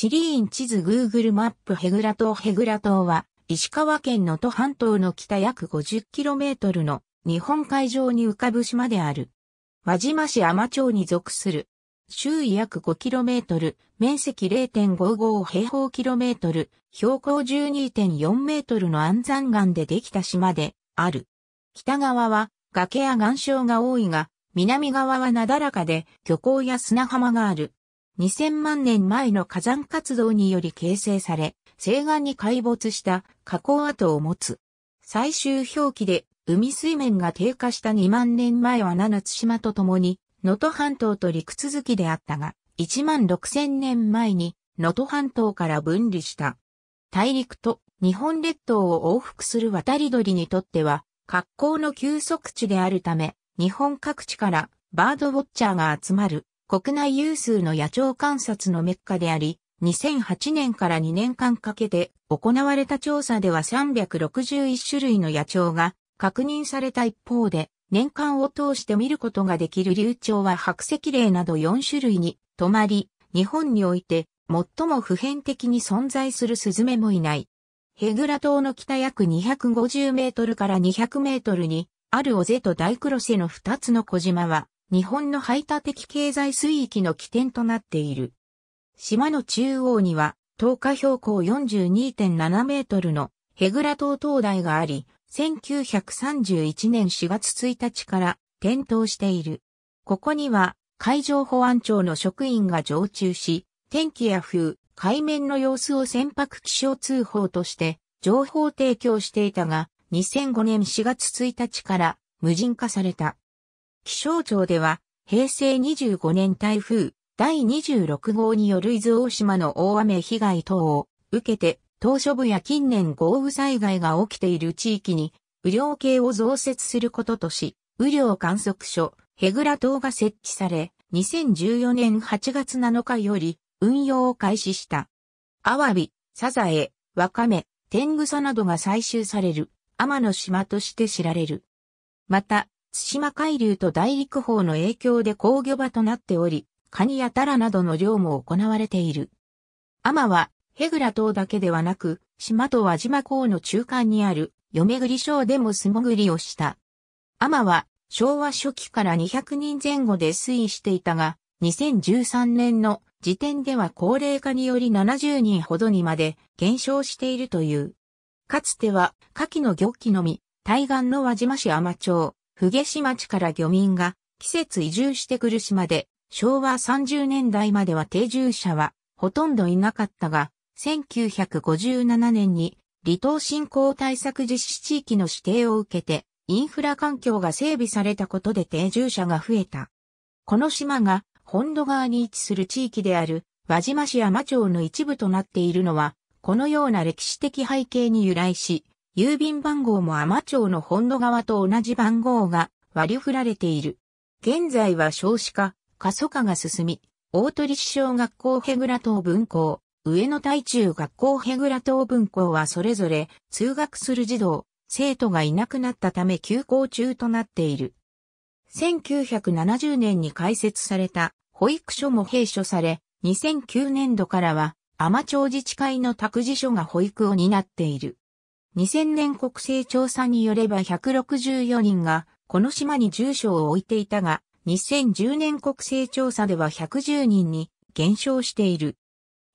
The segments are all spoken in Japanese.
地理院地図 Google マップヘグラ島ヘグラ島は、石川県能登半島の北約 50km の日本海上に浮かぶ島である。輪島市海町に属する。周囲約 5km、面積0.55平方キロメートル、標高12.4メートルの安山岩でできた島である。北側は崖や岩礁が多いが、南側はなだらかで漁港や砂浜がある。2000万年前の火山活動により形成され、西岸に海没した火口跡を持つ。最終表記で海水面が低下した2万年前は七津島と共に、能登半島と陸続きであったが、1万6000年前に能登半島から分離した。大陸と日本列島を往復する渡り鳥にとっては、格好の休息地であるため、日本各地からバードウォッチャーが集まる。国内有数の野鳥観察のメッカであり、2008年から2年間かけて行われた調査では361種類の野鳥が確認された一方で、年間を通して見ることができる流鳥は白石霊など4種類に止まり、日本において最も普遍的に存在するスズメもいない。ヘグラ島の北約250メートルから200メートルにあるオゼとダイクロセの2つの小島は日本の排他的経済水域の起点となっている。島の中央には、東0標高42.7メートルのヘグラ島灯台があり、1931年4月1日から点灯している。ここには海上保安庁の職員が常駐し、天気や風、海面の様子を船舶気象通報として情報提供していたが、2005年4月1日から無人化された。気象庁では、平成25年台風第26号による伊豆大島の大雨被害等を受けて、島し部や近年豪雨災害が起きている地域に、雨量計を増設することとし、雨量観測所、ヘグラ島が設置され、2014年8月7日より運用を開始した。アワビ、サザエ、ワカメ、テングサなどが採集される、天の島として知られる。また、津島海流と大陸法の影響で工業場となっており、カニやタラなどの漁も行われている。アマは、ヘグラ島だけではなく、島と輪島港の中間にある、ヨメグリ礁でも素潜りをした。アマは、昭和初期から200人前後で推移していたが、2013年の時点では高齢化により70人ほどにまで減少しているという。かつては、夏季の漁期のみ、対岸の輪島市天町、ふげ市町から漁民が季節移住してくる島で、昭和30年代までは定住者はほとんどいなかったが、1957年に離島振興対策実施地域の指定を受けて、インフラ環境が整備されたことで定住者が増えた。この島が本土側に位置する地域である輪島市山町の一部となっているのは、このような歴史的背景に由来し、郵便番号も天町の本土側と同じ番号が割り振られている。現在は少子化、過疎化が進み、大鳥市小学校ヘグラ等分校、上野台中学校ヘグラ等分校はそれぞれ通学する児童、生徒がいなくなったため休校中となっている。1970年に開設された保育所も閉所され、2009年度からは、天町自治会の託児所が保育を担っている。2000年国勢調査によれば164人がこの島に住所を置いていたが、2010年国勢調査では110人に減少している。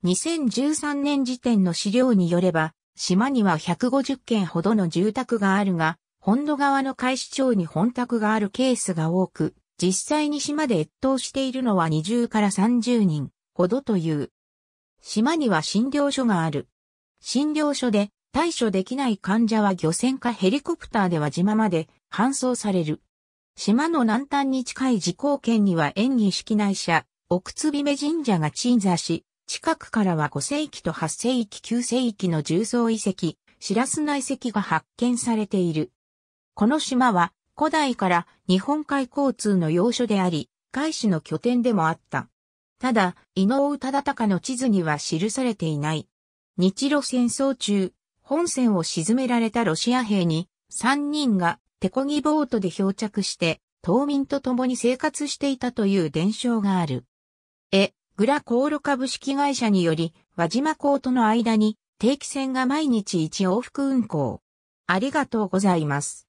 2013年時点の資料によれば、島には150件ほどの住宅があるが、本土側の海市町に本宅があるケースが多く、実際に島で越冬しているのは20から30人ほどという。島には診療所がある。診療所で対処できない患者は漁船かヘリコプターでは島まで搬送される。島の南端に近い時効圏には演技式内社、奥津姫神社が鎮座し、近くからは5世紀と8世紀9世紀の重層遺跡、白砂遺跡が発見されている。この島は古代から日本海交通の要所であり、外資の拠点でもあった。ただ、伊能忠敬の地図には記されていない。日露戦争中、本船を沈められたロシア兵に、3人が手漕ぎボートで漂着して、島民と共に生活していたという伝承がある。え、グラコール株式会社により、輪島港との間に定期船が毎日一往復運航。ありがとうございます。